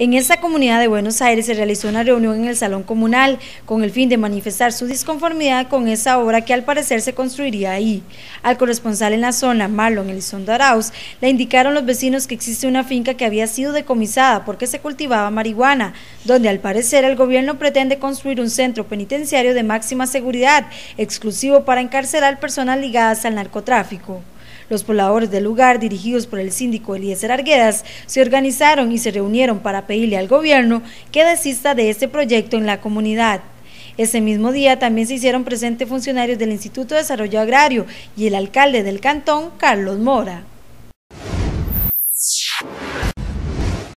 En esta comunidad de Buenos Aires se realizó una reunión en el Salón Comunal con el fin de manifestar su disconformidad con esa obra que al parecer se construiría ahí. Al corresponsal en la zona, Marlon Elizondo Arauz, le indicaron los vecinos que existe una finca que había sido decomisada porque se cultivaba marihuana, donde al parecer el gobierno pretende construir un centro penitenciario de máxima seguridad, exclusivo para encarcelar personas ligadas al narcotráfico. Los pobladores del lugar, dirigidos por el síndico Eliezer Arguedas, se organizaron y se reunieron para pedirle al gobierno que desista de este proyecto en la comunidad. Ese mismo día también se hicieron presentes funcionarios del Instituto de Desarrollo Agrario y el alcalde del cantón, Carlos Mora.